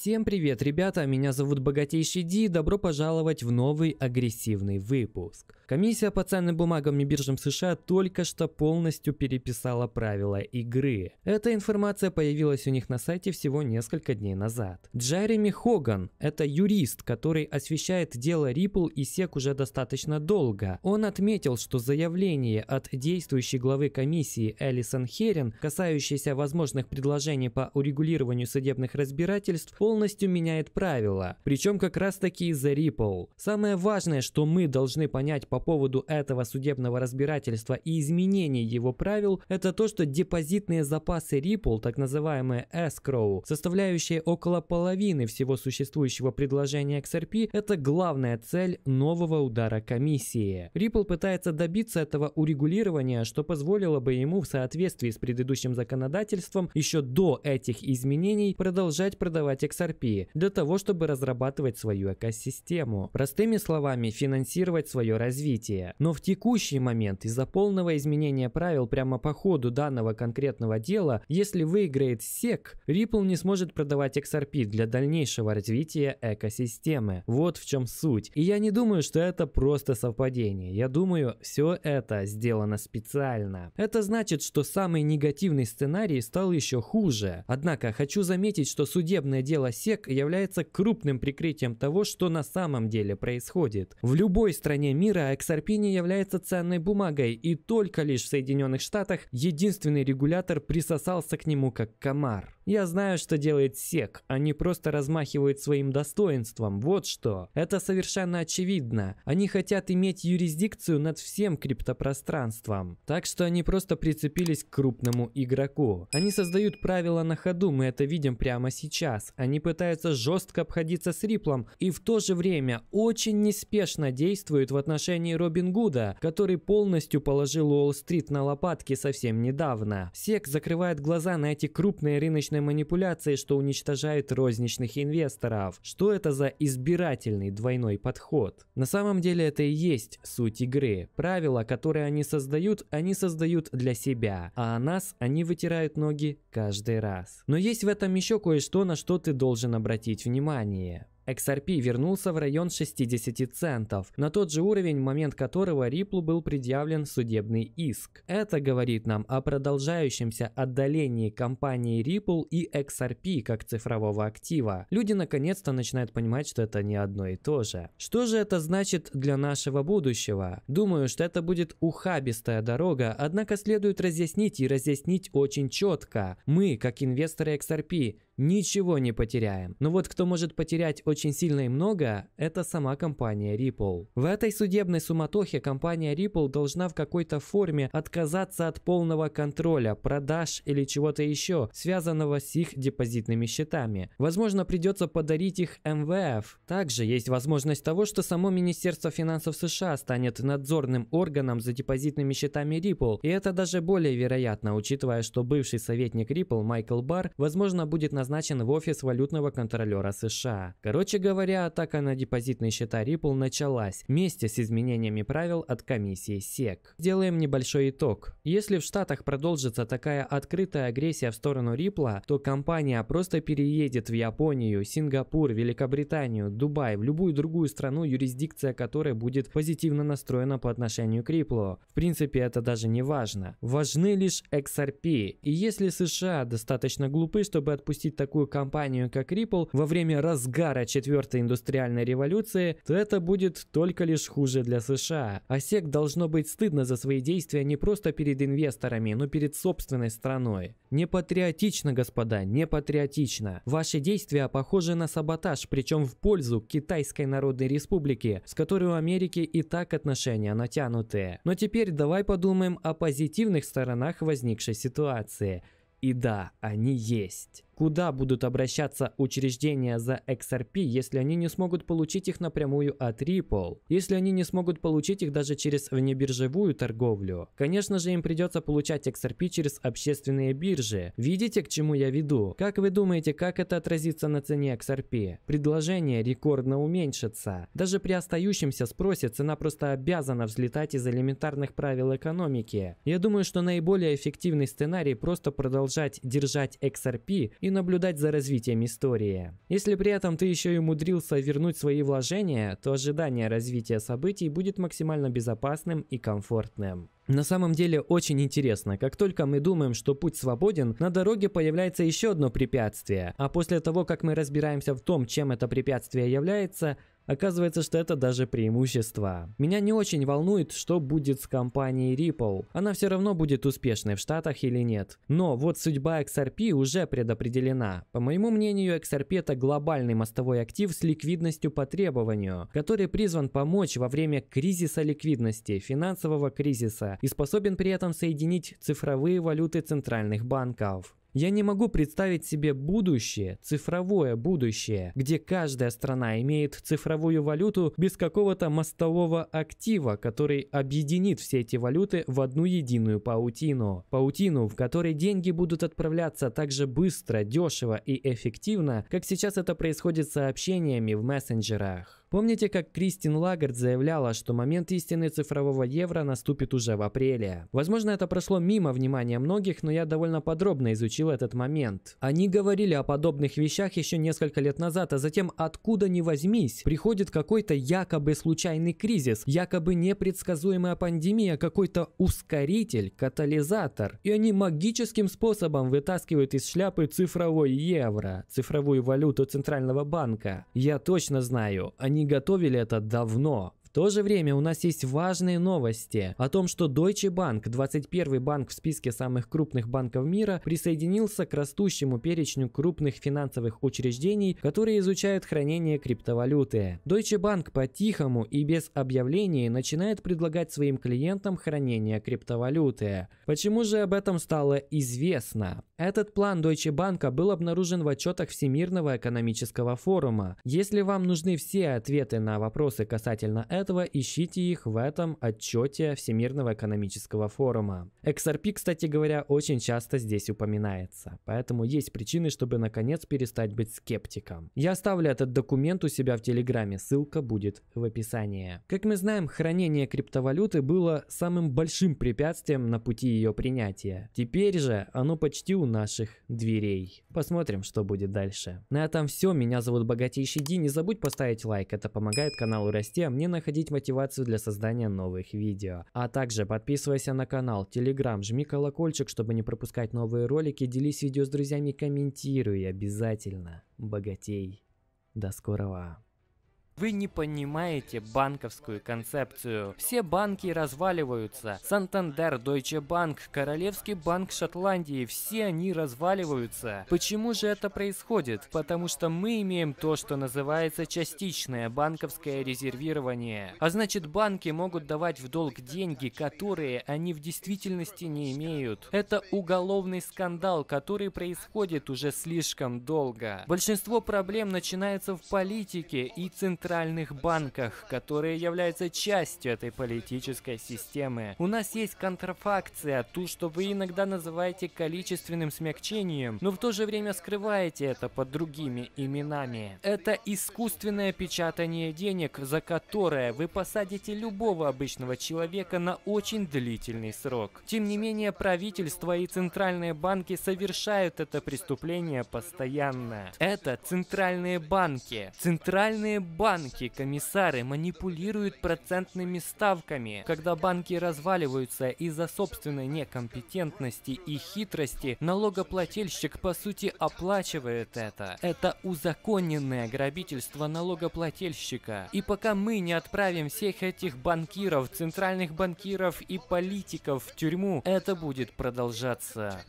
Всем привет, ребята, меня зовут Богатейший Ди, добро пожаловать в новый агрессивный выпуск. Комиссия по ценным бумагам и биржам США только что полностью переписала правила игры. Эта информация появилась у них на сайте всего несколько дней назад. Джереми Хоган – это юрист, который освещает дело Ripple и SEC уже достаточно долго. Он отметил, что заявление от действующей главы комиссии Элисон Херен, касающееся возможных предложений по урегулированию судебных разбирательств, полностью меняет правила. Причем как раз таки из-за Ripple. Самое важное, что мы должны понять по поводу этого судебного разбирательства и изменений его правил, это то, что депозитные запасы Ripple, так называемые escrow, составляющие около половины всего существующего предложения XRP, это главная цель нового удара комиссии. Ripple пытается добиться этого урегулирования, что позволило бы ему в соответствии с предыдущим законодательством еще до этих изменений продолжать продавать XRP XRP для того, чтобы разрабатывать свою экосистему. Простыми словами, финансировать свое развитие. Но в текущий момент из-за полного изменения правил прямо по ходу данного конкретного дела, если выиграет SEC, Ripple не сможет продавать XRP для дальнейшего развития экосистемы. Вот в чем суть. И я не думаю, что это просто совпадение. Я думаю, все это сделано специально. Это значит, что самый негативный сценарий стал еще хуже. Однако хочу заметить, что судебное дело InfoSec является крупным прикрытием того, что на самом деле происходит. В любой стране мира XRP не является ценной бумагой, и только лишь в Соединенных Штатах единственный регулятор присосался к нему как комар. Я знаю, что делает сек, они просто размахивают своим достоинством, вот что. Это совершенно очевидно. Они хотят иметь юрисдикцию над всем криптопространством. Так что они просто прицепились к крупному игроку. Они создают правила на ходу, мы это видим прямо сейчас. Они пытаются жестко обходиться с Риплом и в то же время очень неспешно действуют в отношении Робин Гуда, который полностью положил Уолл-стрит на лопатки совсем недавно. Сек закрывает глаза на эти крупные рыночные избирательной манипуляции, что уничтожают розничных инвесторов. Что это за избирательный двойной подход? На самом деле это и есть суть игры. Правила, которые они создают, они создают для себя, а нас они вытирают ноги каждый раз. Но есть в этом еще кое-что, на что ты должен обратить внимание. XRP вернулся в район 60 центов, на тот же уровень, момент которого Ripple был предъявлен судебный иск. Это говорит нам о продолжающемся отдалении компании Ripple и XRP как цифрового актива. Люди наконец-то начинают понимать, что это не одно и то же. Что же это значит для нашего будущего? Думаю, что это будет ухабистая дорога, однако следует разъяснить и разъяснить очень четко. Мы, как инвесторы XRP, ничего не потеряем. Но вот кто может потерять очень сильно и много, это сама компания Ripple. В этой судебной суматохе компания Ripple должна в какой-то форме отказаться от полного контроля, продаж или чего-то еще, связанного с их депозитными счетами. Возможно, придется подарить их МВФ. Также есть возможность того, что само Министерство финансов США станет надзорным органом за депозитными счетами Ripple, и это даже более вероятно, учитывая, что бывший советник Ripple Майкл Барр, возможно, будет назначен назначен в офис валютного контролера США. Короче говоря, атака на депозитные счета Ripple началась вместе с изменениями правил от комиссии SEC. Сделаем небольшой итог. Если в Штатах продолжится такая открытая агрессия в сторону Ripple, то компания просто переедет в Японию, Сингапур, Великобританию, Дубай, в любую другую страну, юрисдикция которой будет позитивно настроена по отношению к Ripple. В принципе, это даже не важно. Важны лишь XRP. И если США достаточно глупы, чтобы отпустить такую компанию, как Ripple, во время разгара четвертой индустриальной революции, то это будет только лишь хуже для США. А SEC должно быть стыдно за свои действия не просто перед инвесторами, но перед собственной страной. Не патриотично, господа, не патриотично. Ваши действия похожи на саботаж, причем в пользу Китайской Народной Республики, с которой у Америки и так отношения натянутые. Но теперь давай подумаем о позитивных сторонах возникшей ситуации. И да, они есть. Куда будут обращаться учреждения за XRP, если они не смогут получить их напрямую от Ripple? Если они не смогут получить их даже через внебиржевую торговлю? Конечно же, им придется получать XRP через общественные биржи. Видите, к чему я веду? Как вы думаете, как это отразится на цене XRP? Предложение рекордно уменьшится. Даже при остающемся спросе цена просто обязана взлетать из элементарных правил экономики. Я думаю, что наиболее эффективный сценарий просто продолжать держать XRP и наблюдать за развитием истории. Если при этом ты еще и умудрился вернуть свои вложения, то ожидание развития событий будет максимально безопасным и комфортным. На самом деле очень интересно, как только мы думаем, что путь свободен, на дороге появляется еще одно препятствие, а после того, как мы разбираемся в том, чем это препятствие является, Оказывается, что это даже преимущество. Меня не очень волнует, что будет с компанией Ripple. Она все равно будет успешной в Штатах или нет. Но вот судьба XRP уже предопределена. По моему мнению, XRP это глобальный мостовой актив с ликвидностью по требованию, который призван помочь во время кризиса ликвидности, финансового кризиса и способен при этом соединить цифровые валюты центральных банков. Я не могу представить себе будущее, цифровое будущее, где каждая страна имеет цифровую валюту без какого-то мостового актива, который объединит все эти валюты в одну единую паутину. Паутину, в которой деньги будут отправляться так же быстро, дешево и эффективно, как сейчас это происходит сообщениями в мессенджерах. Помните, как Кристин Лагард заявляла, что момент истины цифрового евро наступит уже в апреле? Возможно, это прошло мимо внимания многих, но я довольно подробно изучил этот момент. Они говорили о подобных вещах еще несколько лет назад, а затем откуда ни возьмись, приходит какой-то якобы случайный кризис, якобы непредсказуемая пандемия, какой-то ускоритель, катализатор. И они магическим способом вытаскивают из шляпы цифровой евро, цифровую валюту Центрального банка. Я точно знаю, они они готовили это давно, в то же время у нас есть важные новости о том, что Deutsche Bank, 21 банк в списке самых крупных банков мира, присоединился к растущему перечню крупных финансовых учреждений, которые изучают хранение криптовалюты. Deutsche Bank по-тихому и без объявлений начинает предлагать своим клиентам хранение криптовалюты. Почему же об этом стало известно? Этот план Deutsche Bank был обнаружен в отчетах Всемирного экономического форума. Если вам нужны все ответы на вопросы касательно этого, этого ищите их в этом отчете Всемирного экономического форума. XRP, кстати говоря, очень часто здесь упоминается, поэтому есть причины, чтобы наконец перестать быть скептиком. Я оставлю этот документ у себя в Телеграме, ссылка будет в описании. Как мы знаем, хранение криптовалюты было самым большим препятствием на пути ее принятия. Теперь же оно почти у наших дверей. Посмотрим, что будет дальше. На этом все, меня зовут Богатейший Ди, не забудь поставить лайк, это помогает каналу расти, а мне находить находить мотивацию для создания новых видео. А также подписывайся на канал, телеграм, жми колокольчик, чтобы не пропускать новые ролики, делись видео с друзьями, комментируй обязательно. Богатей. До скорого. Вы не понимаете банковскую концепцию. Все банки разваливаются. Сантандер, Deutsche Bank, Королевский банк Шотландии, все они разваливаются. Почему же это происходит? Потому что мы имеем то, что называется частичное банковское резервирование. А значит, банки могут давать в долг деньги, которые они в действительности не имеют. Это уголовный скандал, который происходит уже слишком долго. Большинство проблем начинается в политике и центральном центральных банках, которые являются частью этой политической системы. У нас есть контрафакция, ту, что вы иногда называете количественным смягчением, но в то же время скрываете это под другими именами. Это искусственное печатание денег, за которое вы посадите любого обычного человека на очень длительный срок. Тем не менее, правительство и центральные банки совершают это преступление постоянно. Это центральные банки. Центральные банки банки, комиссары манипулируют процентными ставками. Когда банки разваливаются из-за собственной некомпетентности и хитрости, налогоплательщик по сути оплачивает это. Это узаконенное грабительство налогоплательщика. И пока мы не отправим всех этих банкиров, центральных банкиров и политиков в тюрьму, это будет продолжаться.